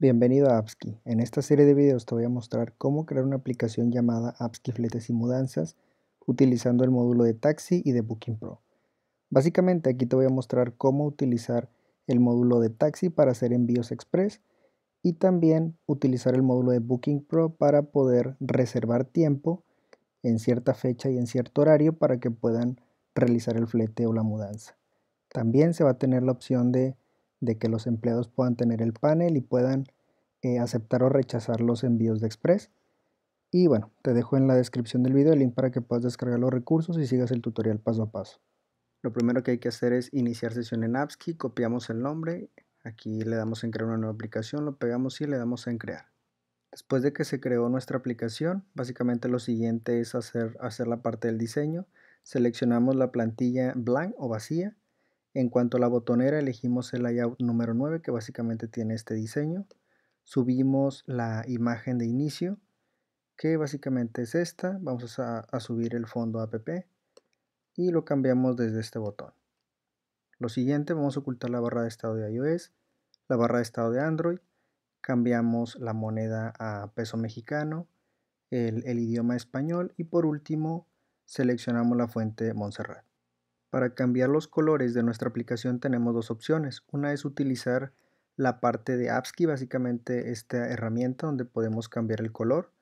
Bienvenido a Apski. En esta serie de videos te voy a mostrar cómo crear una aplicación llamada Apski Fletes y Mudanzas utilizando el módulo de Taxi y de Booking Pro. Básicamente aquí te voy a mostrar cómo utilizar el módulo de Taxi para hacer envíos express y también utilizar el módulo de Booking Pro para poder reservar tiempo en cierta fecha y en cierto horario para que puedan realizar el flete o la mudanza. También se va a tener la opción de de que los empleados puedan tener el panel y puedan eh, aceptar o rechazar los envíos de Express. Y bueno, te dejo en la descripción del video el link para que puedas descargar los recursos y sigas el tutorial paso a paso. Lo primero que hay que hacer es iniciar sesión en appsky copiamos el nombre, aquí le damos en crear una nueva aplicación, lo pegamos y le damos en crear. Después de que se creó nuestra aplicación, básicamente lo siguiente es hacer, hacer la parte del diseño. Seleccionamos la plantilla blank o vacía, en cuanto a la botonera, elegimos el layout número 9 que básicamente tiene este diseño. Subimos la imagen de inicio que básicamente es esta. Vamos a, subir el fondo app y lo cambiamos desde este botón. Lo siguiente, vamos a ocultar la barra de estado de iOS, la barra de estado de Android, cambiamos la moneda a peso mexicano, el, el idioma español y por último seleccionamos la fuente Montserrat. Para cambiar los colores de nuestra aplicación tenemos dos opciones. Una es utilizar la parte de AppSky, básicamente esta herramienta donde podemos cambiar el color,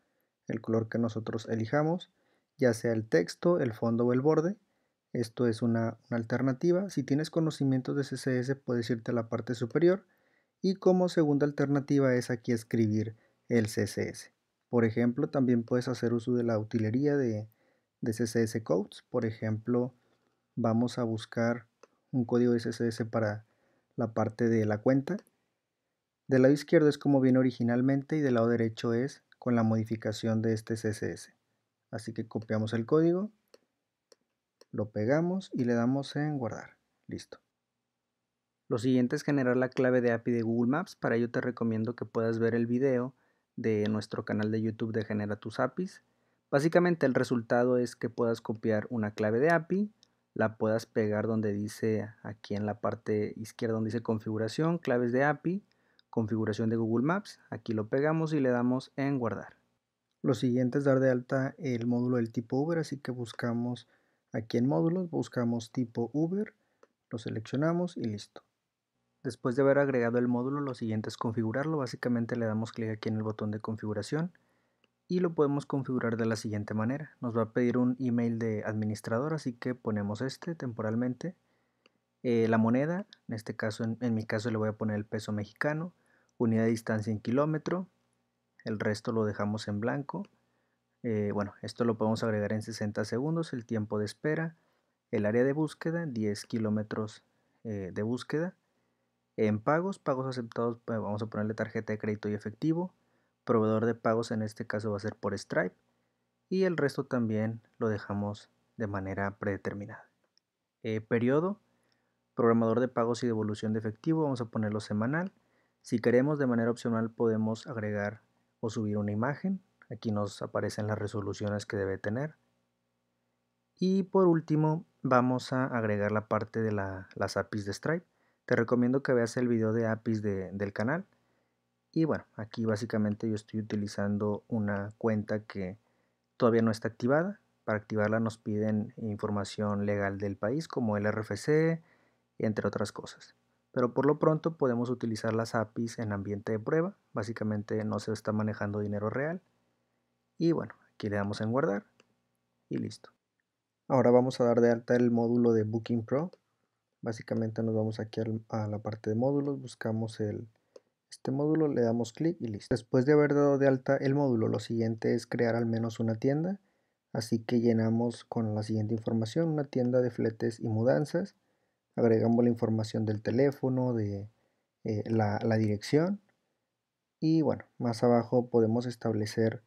el color que nosotros elijamos, ya sea el texto, el fondo o el borde. Esto es una, alternativa. Si tienes conocimientos de CSS puedes irte a la parte superior. Y como segunda alternativa es aquí escribir el CSS. Por ejemplo, también puedes hacer uso de la utilería de CSS Codes. Por ejemplo, vamos a buscar un código CSS para la parte de la cuenta. Del lado izquierdo es como viene originalmente y del lado derecho es con la modificación de este CSS. Así que copiamos el código, lo pegamos y le damos en guardar. Listo. Lo siguiente es generar la clave de API de Google Maps. Para ello te recomiendo que puedas ver el video de nuestro canal de YouTube de Genera tus APIs. Básicamente el resultado es que puedas copiar una clave de API, la puedas pegar donde dice aquí en la parte izquierda donde dice configuración, claves de API, configuración de Google Maps. Aquí lo pegamos y le damos en guardar. Lo siguiente es dar de alta el módulo del tipo Uber, así que buscamos aquí en módulos, buscamos tipo Uber, lo seleccionamos y listo. Después de haber agregado el módulo, lo siguiente es configurarlo. Básicamente le damos clic aquí en el botón de configuración y lo podemos configurar de la siguiente manera. Nos va a pedir un email de administrador, así que ponemos este temporalmente. Eh, la moneda, en este caso, en, mi caso le voy a poner el peso mexicano, unidad de distancia en kilómetro, el resto lo dejamos en blanco. Eh, bueno, esto lo podemos agregar en 60 segundos, el tiempo de espera, el área de búsqueda, 10 kilómetros eh, de búsqueda. En pagos, pagos aceptados, pues, vamos a ponerle tarjeta de crédito y efectivo proveedor de pagos en este caso va a ser por Stripe y el resto también lo dejamos de manera predeterminada. Eh, periodo, programador de pagos y devolución de efectivo, vamos a ponerlo semanal. Si queremos de manera opcional podemos agregar o subir una imagen. Aquí nos aparecen las resoluciones que debe tener. Y por último vamos a agregar la parte de las APIs de Stripe. Te recomiendo que veas el video de APIs del canal y bueno, aquí básicamente yo estoy utilizando una cuenta que todavía no está activada. Para activarla nos piden información legal del país como el RFC, entre otras cosas. Pero por lo pronto podemos utilizar las APIs en ambiente de prueba. Básicamente no se está manejando dinero real. Y bueno, aquí le damos en guardar y listo. Ahora vamos a dar de alta el módulo de Booking Pro. Básicamente nos vamos aquí a la parte de módulos, buscamos el este módulo le damos clic y listo. Después de haber dado de alta el módulo, lo siguiente es crear al menos una tienda. Así que llenamos con la siguiente información, una tienda de fletes y mudanzas. Agregamos la información del teléfono, de eh, la, dirección. Y bueno, más abajo podemos establecer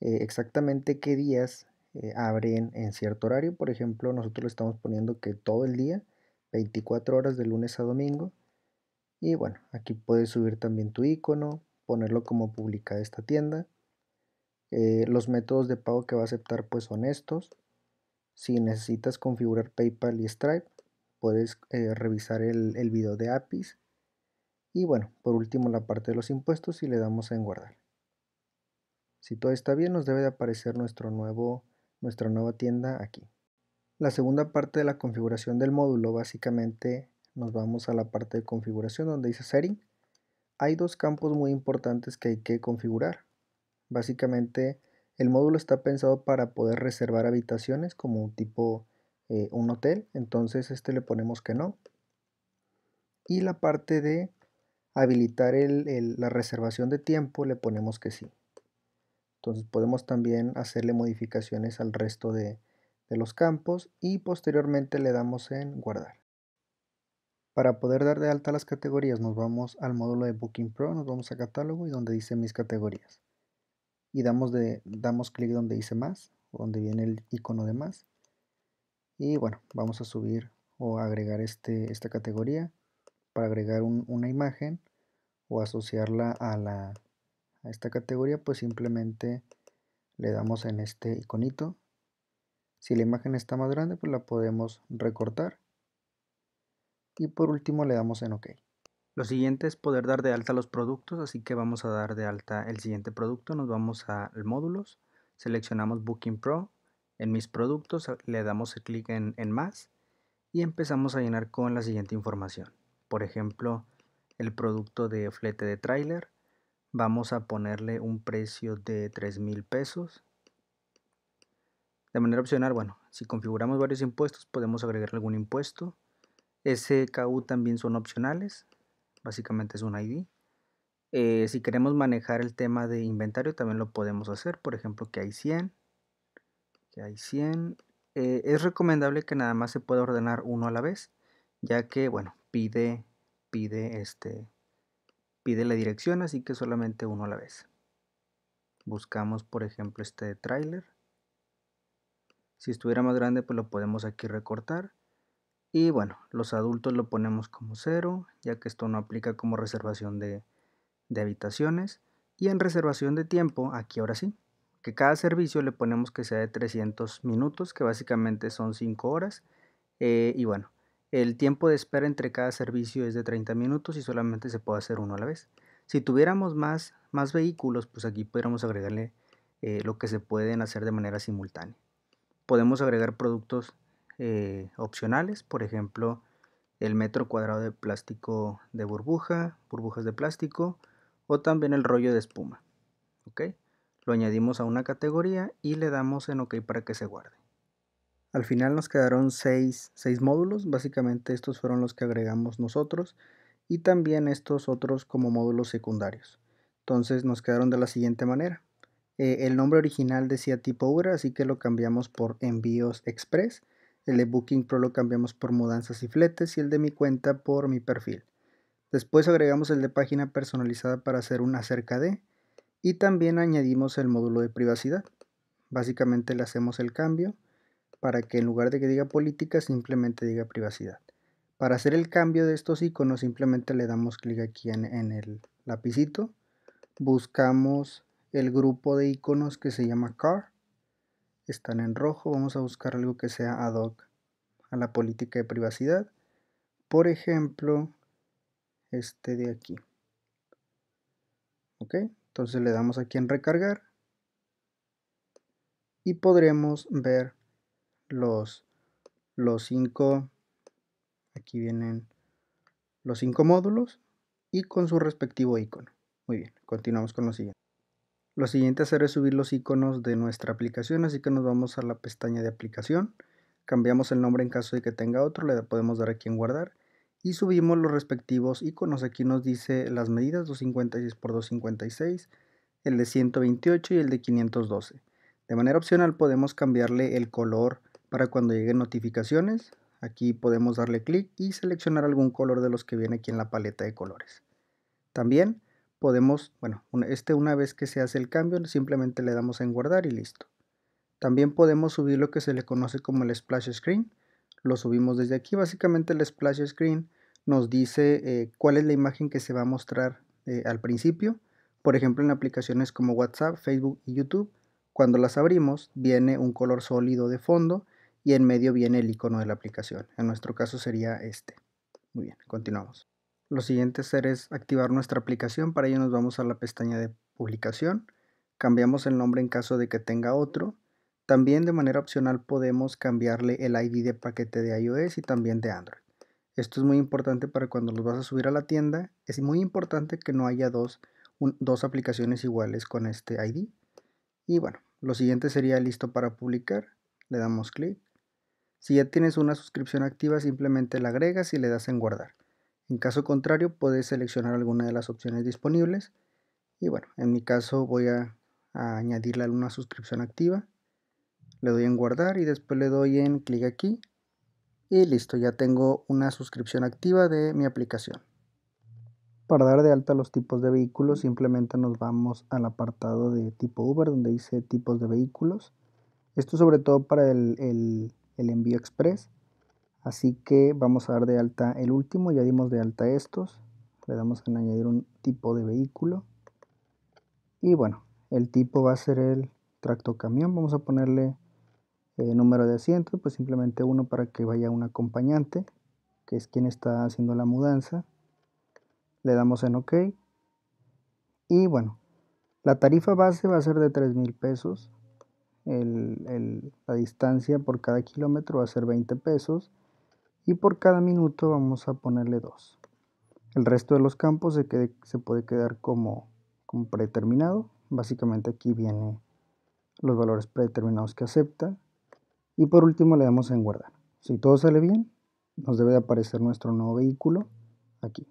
eh, exactamente qué días eh, abren en cierto horario. Por ejemplo, nosotros le estamos poniendo que todo el día, 24 horas de lunes a domingo. Y bueno, aquí puedes subir también tu icono, ponerlo como publica esta tienda. Eh, los métodos de pago que va a aceptar pues son estos. Si necesitas configurar PayPal y Stripe, puedes eh, revisar el, video de APIs. Y bueno, por último la parte de los impuestos y le damos en guardar. Si todo está bien, nos debe de aparecer nuestro nuevo, nuestra nueva tienda aquí. La segunda parte de la configuración del módulo básicamente nos vamos a la parte de configuración donde dice setting. Hay dos campos muy importantes que hay que configurar. Básicamente el módulo está pensado para poder reservar habitaciones como un tipo eh, un hotel, entonces este le ponemos que no. Y la parte de habilitar la reservación de tiempo le ponemos que sí. Entonces podemos también hacerle modificaciones al resto de los campos y posteriormente le damos en guardar. Para poder dar de alta las categorías nos vamos al módulo de Booking Pro, nos vamos a catálogo y donde dice mis categorías. Y damos, de, damos clic donde dice más, donde viene el icono de más. Y bueno, vamos a subir o agregar este, esta categoría para agregar una imagen o asociarla a, la, a esta categoría, pues simplemente le damos en este iconito. Si la imagen está más grande, pues la podemos recortar y por último le damos en OK. Lo siguiente es poder dar de alta los productos, así que vamos a dar de alta el siguiente producto, nos vamos a módulos, seleccionamos Booking Pro, en mis productos le damos clic en, en más y empezamos a llenar con la siguiente información. Por ejemplo, el producto de flete de tráiler, vamos a ponerle un precio de 3 mil pesos. De manera opcional, bueno, si configuramos varios impuestos podemos agregarle algún impuesto. SKU también son opcionales, básicamente es un ID. Eh, si queremos manejar el tema de inventario también lo podemos hacer, por ejemplo que hay 100, que hay 100. Eh, es recomendable que nada más se pueda ordenar uno a la vez, ya que bueno, pide, pide, este, pide la dirección, así que solamente uno a la vez. Buscamos por ejemplo este trailer. Si estuviera más grande pues lo podemos aquí recortar y bueno, los adultos lo ponemos como cero, ya que esto no aplica como reservación de, de habitaciones. Y en reservación de tiempo, aquí ahora sí, que cada servicio le ponemos que sea de 300 minutos, que básicamente son 5 horas. Eh, y bueno, el tiempo de espera entre cada servicio es de 30 minutos y solamente se puede hacer uno a la vez. Si tuviéramos más, más vehículos, pues aquí pudiéramos agregarle eh, lo que se pueden hacer de manera simultánea. Podemos agregar productos eh, opcionales, por ejemplo, el metro cuadrado de plástico de burbuja, burbujas de plástico o también el rollo de espuma. ¿ok? Lo añadimos a una categoría y le damos en OK para que se guarde. Al final nos quedaron 6 módulos, básicamente estos fueron los que agregamos nosotros y también estos otros como módulos secundarios. Entonces nos quedaron de la siguiente manera. Eh, el nombre original decía tipo URA, así que lo cambiamos por envíos express el de Booking Pro lo cambiamos por mudanzas y fletes y el de mi cuenta por mi perfil. Después agregamos el de página personalizada para hacer un acerca de y también añadimos el módulo de privacidad. Básicamente le hacemos el cambio para que en lugar de que diga política simplemente diga privacidad. Para hacer el cambio de estos iconos simplemente le damos clic aquí en, en el lapicito, buscamos el grupo de iconos que se llama car están en rojo. Vamos a buscar algo que sea ad hoc a la política de privacidad. Por ejemplo, este de aquí. ¿Ok? Entonces le damos aquí en recargar y podremos ver los, los cinco, aquí vienen los cinco módulos y con su respectivo icono. Muy bien, continuamos con lo siguiente. Lo siguiente a hacer es subir los iconos de nuestra aplicación, así que nos vamos a la pestaña de aplicación, cambiamos el nombre en caso de que tenga otro, le podemos dar aquí en guardar y subimos los respectivos iconos. Aquí nos dice las medidas 256 x 256, el de 128 y el de 512. De manera opcional podemos cambiarle el color para cuando lleguen notificaciones. Aquí podemos darle clic y seleccionar algún color de los que viene aquí en la paleta de colores. También podemos, bueno, este una vez que se hace el cambio, simplemente le damos en guardar y listo. También podemos subir lo que se le conoce como el splash screen. Lo subimos desde aquí. Básicamente el splash screen nos dice eh, cuál es la imagen que se va a mostrar eh, al principio. Por ejemplo, en aplicaciones como WhatsApp, Facebook y YouTube, cuando las abrimos viene un color sólido de fondo y en medio viene el icono de la aplicación. En nuestro caso sería este. Muy bien, continuamos. Lo siguiente hacer es activar nuestra aplicación, para ello nos vamos a la pestaña de publicación, cambiamos el nombre en caso de que tenga otro, también de manera opcional podemos cambiarle el ID de paquete de iOS y también de Android. Esto es muy importante para cuando los vas a subir a la tienda, es muy importante que no haya dos, dos aplicaciones iguales con este ID. Y bueno, lo siguiente sería listo para publicar, le damos clic. Si ya tienes una suscripción activa, simplemente la agregas y le das en guardar. En caso contrario, puedes seleccionar alguna de las opciones disponibles. Y bueno, en mi caso voy a, a añadirle una suscripción activa. Le doy en guardar y después le doy en clic aquí. Y listo, ya tengo una suscripción activa de mi aplicación. Para dar de alta los tipos de vehículos, simplemente nos vamos al apartado de tipo Uber, donde dice tipos de vehículos. Esto sobre todo para el, el envío express Así que vamos a dar de alta el último, ya dimos de alta estos. Le damos en añadir un tipo de vehículo. Y bueno, el tipo va a ser el camión, Vamos a ponerle eh, número de asiento, pues simplemente uno para que vaya un acompañante, que es quien está haciendo la mudanza. Le damos en OK. Y bueno, la tarifa base va a ser de 3 mil pesos. la distancia por cada kilómetro va a ser 20 pesos y por cada minuto vamos a ponerle 2. El resto de los campos se, puede quedar como, predeterminado. Básicamente aquí vienen los valores predeterminados que acepta. Y por último le damos en guardar. Si todo sale bien, nos debe de aparecer nuestro nuevo vehículo aquí.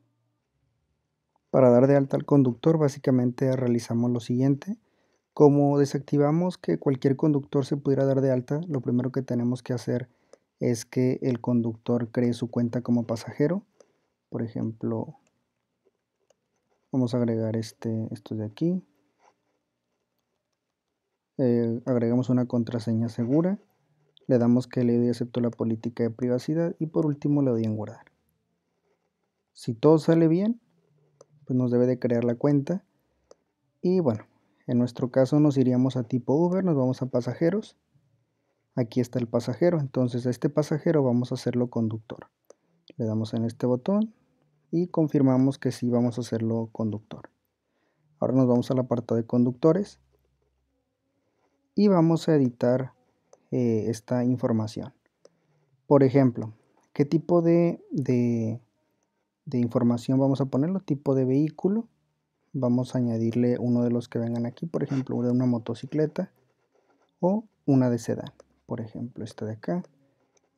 Para dar de alta al conductor básicamente realizamos lo siguiente. Como desactivamos que cualquier conductor se pudiera dar de alta, lo primero que tenemos que hacer es que el conductor cree su cuenta como pasajero. Por ejemplo, vamos a agregar este, esto de aquí. Eh, agregamos una contraseña segura. Le damos que le doy acepto la política de privacidad y por último le doy en guardar. Si todo sale bien, pues nos debe de crear la cuenta. Y bueno, en nuestro caso nos iríamos a tipo Uber, nos vamos a pasajeros Aquí está el pasajero, entonces a este pasajero vamos a hacerlo conductor. Le damos en este botón y confirmamos que sí vamos a hacerlo conductor. Ahora nos vamos a la parte de conductores y vamos a editar eh, esta información. Por ejemplo, ¿qué tipo de, de información vamos a ponerlo? Tipo de vehículo. Vamos a añadirle uno de los que vengan aquí, por ejemplo, una motocicleta o una de sedán por ejemplo esta de acá.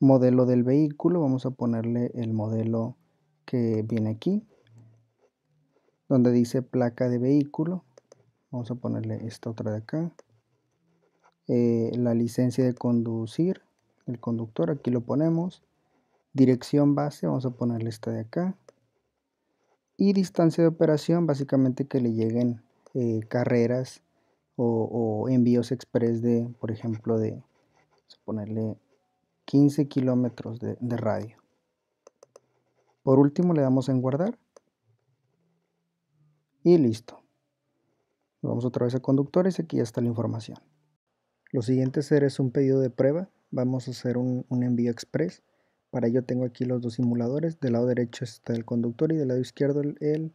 Modelo del vehículo, vamos a ponerle el modelo que viene aquí, donde dice placa de vehículo, vamos a ponerle esta otra de acá. Eh, la licencia de conducir, el conductor, aquí lo ponemos. Dirección base, vamos a ponerle esta de acá. Y distancia de operación, básicamente que le lleguen eh, carreras o, o, envíos express de, por ejemplo, de, ponerle 15 kilómetros de, radio. Por último le damos en guardar y listo. Vamos otra vez a conductores, aquí ya está la información. Lo siguiente hacer es un pedido de prueba, vamos a hacer un, envío express. Para ello tengo aquí los dos simuladores, del lado derecho está el conductor y del lado izquierdo el, el,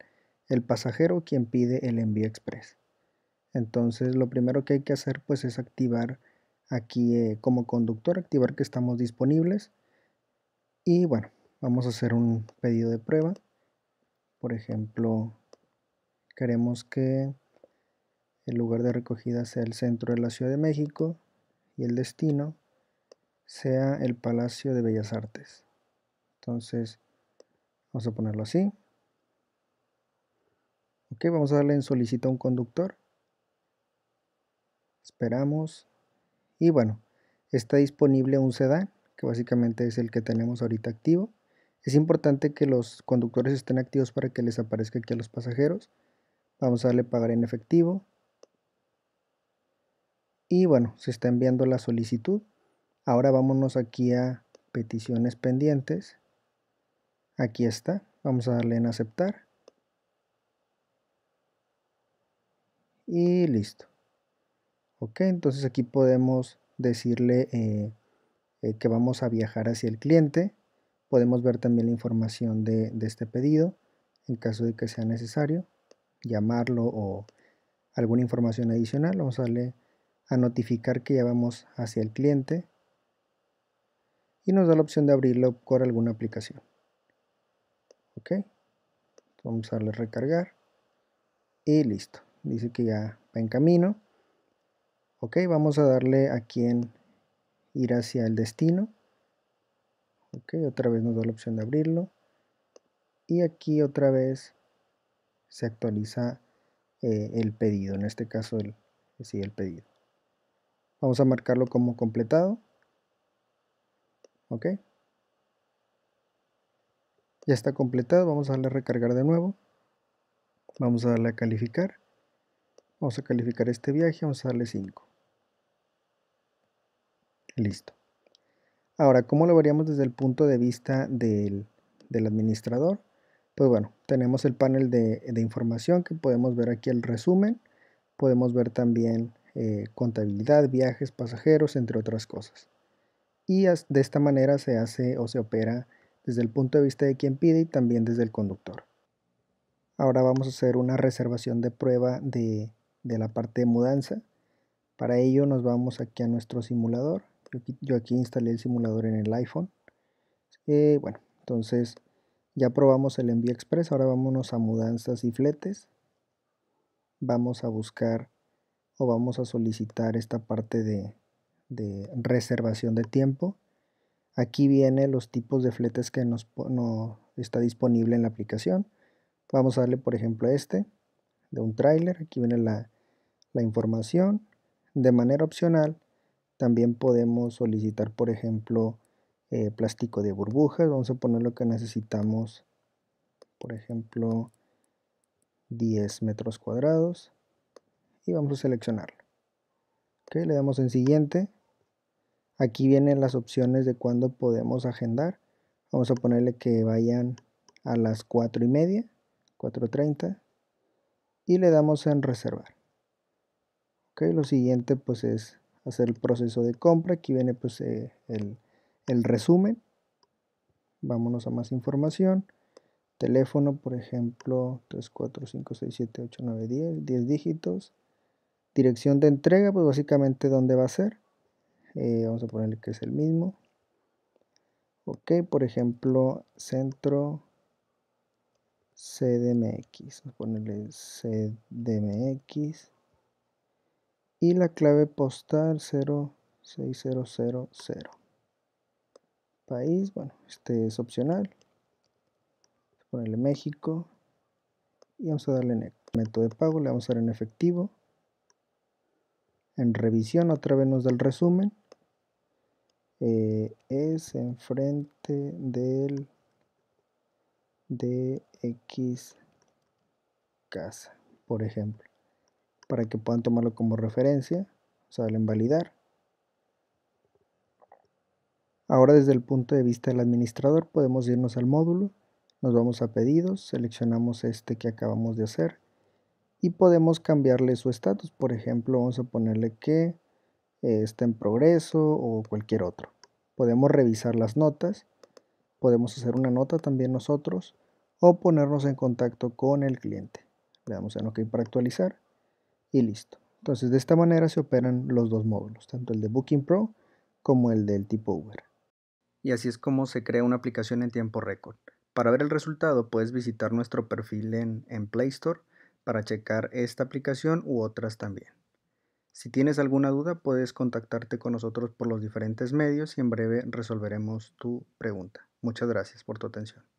el pasajero quien pide el envío express. Entonces lo primero que hay que hacer pues es activar aquí eh, como conductor activar que estamos disponibles y bueno vamos a hacer un pedido de prueba por ejemplo queremos que el lugar de recogida sea el centro de la Ciudad de México y el destino sea el Palacio de Bellas Artes entonces vamos a ponerlo así ok vamos a darle en solicita un conductor esperamos y bueno, está disponible un sedán, que básicamente es el que tenemos ahorita activo. Es importante que los conductores estén activos para que les aparezca aquí a los pasajeros. Vamos a darle pagar en efectivo. Y bueno, se está enviando la solicitud. Ahora vámonos aquí a peticiones pendientes. Aquí está. Vamos a darle en aceptar. Y listo. Ok, entonces aquí podemos decirle eh, eh, que vamos a viajar hacia el cliente. Podemos ver también la información de, este pedido en caso de que sea necesario. Llamarlo o alguna información adicional. Vamos a darle a notificar que ya vamos hacia el cliente. Y nos da la opción de abrirlo por alguna aplicación. Ok. Vamos a darle recargar. Y listo. Dice que ya va en camino vamos a darle a en ir hacia el destino ok otra vez nos da la opción de abrirlo y aquí otra vez se actualiza eh, el pedido en este caso el, sí, el pedido vamos a marcarlo como completado ok ya está completado vamos a darle a recargar de nuevo vamos a darle a calificar vamos a calificar este viaje vamos a darle 5 Listo. Ahora, ¿cómo lo veríamos desde el punto de vista del, administrador? Pues bueno, tenemos el panel de, información que podemos ver aquí el resumen. Podemos ver también eh, contabilidad, viajes, pasajeros, entre otras cosas. Y de esta manera se hace o se opera desde el punto de vista de quien pide y también desde el conductor. Ahora vamos a hacer una reservación de prueba de la parte de mudanza. Para ello nos vamos aquí a nuestro simulador yo aquí, instalé el simulador en el iPhone eh, bueno entonces ya probamos el envío express ahora vámonos a mudanzas y fletes vamos a buscar o vamos a solicitar esta parte de, reservación de tiempo aquí vienen los tipos de fletes que nos no, está disponible en la aplicación vamos a darle por ejemplo a este de un tráiler aquí viene la, la información de manera opcional también podemos solicitar, por ejemplo, eh, plástico de burbujas. Vamos a poner lo que necesitamos, por ejemplo, 10 metros cuadrados. Y vamos a seleccionarlo. le damos en siguiente. Aquí vienen las opciones de cuándo podemos agendar. Vamos a ponerle que vayan a las 4 y media, 4.30. Y le damos en reservar. Okay, lo siguiente pues es hacer el proceso de compra. Aquí viene pues eh, el, resumen. Vámonos a más información. Teléfono, por ejemplo, 3, 4, 5, 6, 7, 8, 9, 10, 10 dígitos. Dirección de entrega, pues básicamente dónde va a ser. Eh, vamos a ponerle que es el mismo. Ok, por ejemplo, centro CDMX. Vamos a ponerle CDMX y la clave postal 06000. País, bueno, este es opcional. Vamos ponerle México y vamos a darle en e, método de pago, le vamos a dar en efectivo. En revisión, otra vez nos da el resumen. Eh, es enfrente del de X casa, por ejemplo para que puedan tomarlo como referencia, salen validar. Ahora desde el punto de vista del administrador podemos irnos al módulo, nos vamos a pedidos, seleccionamos este que acabamos de hacer y podemos cambiarle su estatus, por ejemplo vamos a ponerle que eh, está en progreso o cualquier otro. Podemos revisar las notas, podemos hacer una nota también nosotros o ponernos en contacto con el cliente. Le damos en OK para actualizar y listo. Entonces de esta manera se operan los dos módulos, tanto el de Booking Pro como el del tipo Uber. Y así es como se crea una aplicación en tiempo récord. Para ver el resultado puedes visitar nuestro perfil en, en Play Store para checar esta aplicación u otras también. Si tienes alguna duda puedes contactarte con nosotros por los diferentes medios y en breve resolveremos tu pregunta. Muchas gracias por tu atención.